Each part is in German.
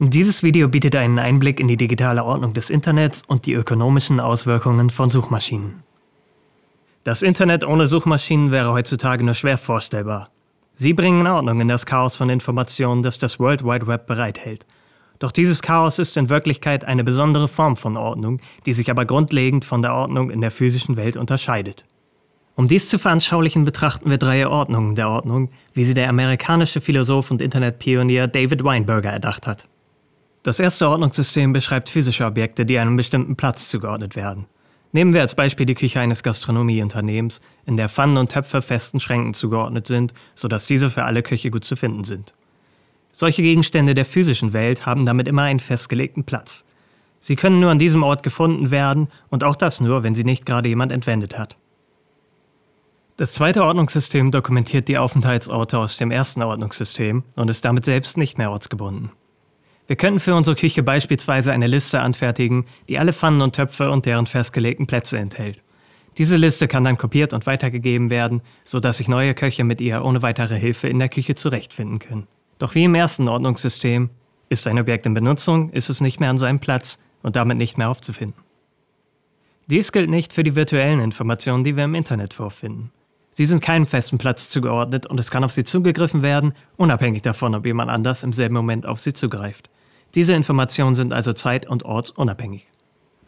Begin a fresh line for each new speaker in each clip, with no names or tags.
Dieses Video bietet einen Einblick in die digitale Ordnung des Internets und die ökonomischen Auswirkungen von Suchmaschinen. Das Internet ohne Suchmaschinen wäre heutzutage nur schwer vorstellbar. Sie bringen Ordnung in das Chaos von Informationen, das das World Wide Web bereithält. Doch dieses Chaos ist in Wirklichkeit eine besondere Form von Ordnung, die sich aber grundlegend von der Ordnung in der physischen Welt unterscheidet. Um dies zu veranschaulichen, betrachten wir drei Ordnungen der Ordnung, wie sie der amerikanische Philosoph und Internetpionier David Weinberger erdacht hat. Das erste Ordnungssystem beschreibt physische Objekte, die einem bestimmten Platz zugeordnet werden. Nehmen wir als Beispiel die Küche eines Gastronomieunternehmens, in der Pfannen und Töpfe festen Schränken zugeordnet sind, sodass diese für alle Küche gut zu finden sind. Solche Gegenstände der physischen Welt haben damit immer einen festgelegten Platz. Sie können nur an diesem Ort gefunden werden und auch das nur, wenn sie nicht gerade jemand entwendet hat. Das zweite Ordnungssystem dokumentiert die Aufenthaltsorte aus dem ersten Ordnungssystem und ist damit selbst nicht mehr ortsgebunden. Wir könnten für unsere Küche beispielsweise eine Liste anfertigen, die alle Pfannen und Töpfe und deren festgelegten Plätze enthält. Diese Liste kann dann kopiert und weitergegeben werden, sodass sich neue Köche mit ihr ohne weitere Hilfe in der Küche zurechtfinden können. Doch wie im ersten Ordnungssystem, ist ein Objekt in Benutzung, ist es nicht mehr an seinem Platz und damit nicht mehr aufzufinden. Dies gilt nicht für die virtuellen Informationen, die wir im Internet vorfinden. Sie sind keinem festen Platz zugeordnet und es kann auf sie zugegriffen werden, unabhängig davon, ob jemand anders im selben Moment auf sie zugreift. Diese Informationen sind also zeit- und ortsunabhängig.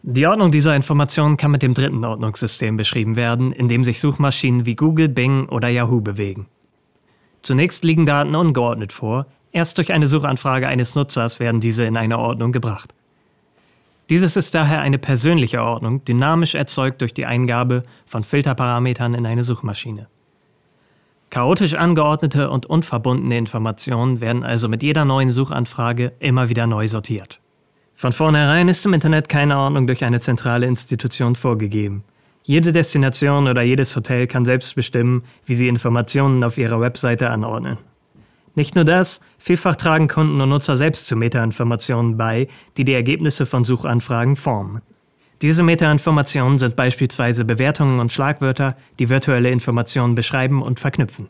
Die Ordnung dieser Informationen kann mit dem dritten Ordnungssystem beschrieben werden, in dem sich Suchmaschinen wie Google, Bing oder Yahoo bewegen. Zunächst liegen Daten ungeordnet vor, erst durch eine Suchanfrage eines Nutzers werden diese in eine Ordnung gebracht. Dieses ist daher eine persönliche Ordnung, dynamisch erzeugt durch die Eingabe von Filterparametern in eine Suchmaschine. Chaotisch angeordnete und unverbundene Informationen werden also mit jeder neuen Suchanfrage immer wieder neu sortiert. Von vornherein ist im Internet keine Ordnung durch eine zentrale Institution vorgegeben. Jede Destination oder jedes Hotel kann selbst bestimmen, wie sie Informationen auf ihrer Webseite anordnen. Nicht nur das, vielfach tragen Kunden und Nutzer selbst zu Metainformationen bei, die die Ergebnisse von Suchanfragen formen. Diese Metainformationen sind beispielsweise Bewertungen und Schlagwörter, die virtuelle Informationen beschreiben und verknüpfen.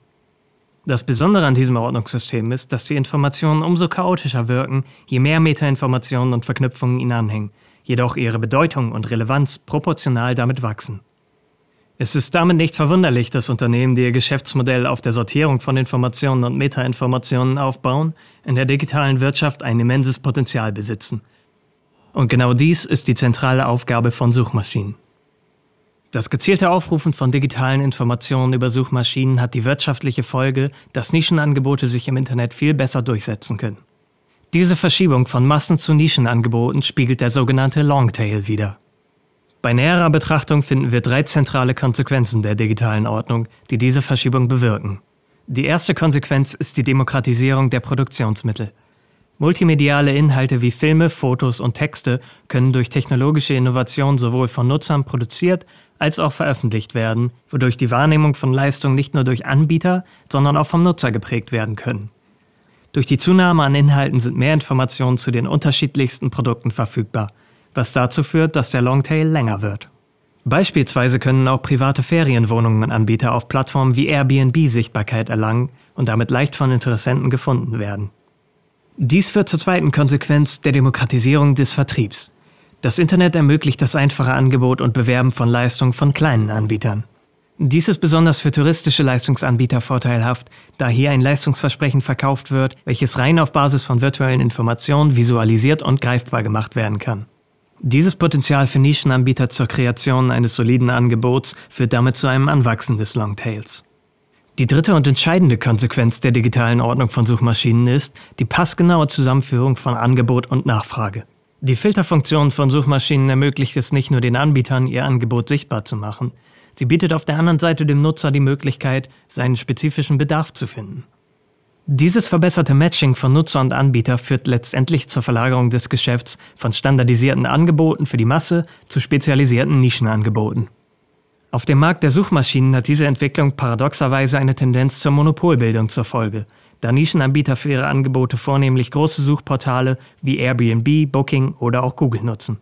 Das Besondere an diesem Ordnungssystem ist, dass die Informationen umso chaotischer wirken, je mehr Metainformationen und Verknüpfungen ihnen anhängen, jedoch ihre Bedeutung und Relevanz proportional damit wachsen. Es ist damit nicht verwunderlich, dass Unternehmen, die ihr Geschäftsmodell auf der Sortierung von Informationen und Metainformationen aufbauen, in der digitalen Wirtschaft ein immenses Potenzial besitzen. Und genau dies ist die zentrale Aufgabe von Suchmaschinen. Das gezielte Aufrufen von digitalen Informationen über Suchmaschinen hat die wirtschaftliche Folge, dass Nischenangebote sich im Internet viel besser durchsetzen können. Diese Verschiebung von Massen zu Nischenangeboten spiegelt der sogenannte Longtail wider. Bei näherer Betrachtung finden wir drei zentrale Konsequenzen der digitalen Ordnung, die diese Verschiebung bewirken. Die erste Konsequenz ist die Demokratisierung der Produktionsmittel. Multimediale Inhalte wie Filme, Fotos und Texte können durch technologische Innovation sowohl von Nutzern produziert als auch veröffentlicht werden, wodurch die Wahrnehmung von Leistung nicht nur durch Anbieter, sondern auch vom Nutzer geprägt werden können. Durch die Zunahme an Inhalten sind mehr Informationen zu den unterschiedlichsten Produkten verfügbar – was dazu führt, dass der Longtail länger wird. Beispielsweise können auch private Ferienwohnungen-Anbieter auf Plattformen wie Airbnb Sichtbarkeit erlangen und damit leicht von Interessenten gefunden werden. Dies führt zur zweiten Konsequenz der Demokratisierung des Vertriebs. Das Internet ermöglicht das einfache Angebot und Bewerben von Leistungen von kleinen Anbietern. Dies ist besonders für touristische Leistungsanbieter vorteilhaft, da hier ein Leistungsversprechen verkauft wird, welches rein auf Basis von virtuellen Informationen visualisiert und greifbar gemacht werden kann. Dieses Potenzial für Nischenanbieter zur Kreation eines soliden Angebots führt damit zu einem Anwachsen des Longtails. Die dritte und entscheidende Konsequenz der digitalen Ordnung von Suchmaschinen ist die passgenaue Zusammenführung von Angebot und Nachfrage. Die Filterfunktion von Suchmaschinen ermöglicht es nicht nur den Anbietern, ihr Angebot sichtbar zu machen, sie bietet auf der anderen Seite dem Nutzer die Möglichkeit, seinen spezifischen Bedarf zu finden. Dieses verbesserte Matching von Nutzer und Anbieter führt letztendlich zur Verlagerung des Geschäfts von standardisierten Angeboten für die Masse zu spezialisierten Nischenangeboten. Auf dem Markt der Suchmaschinen hat diese Entwicklung paradoxerweise eine Tendenz zur Monopolbildung zur Folge, da Nischenanbieter für ihre Angebote vornehmlich große Suchportale wie Airbnb, Booking oder auch Google nutzen.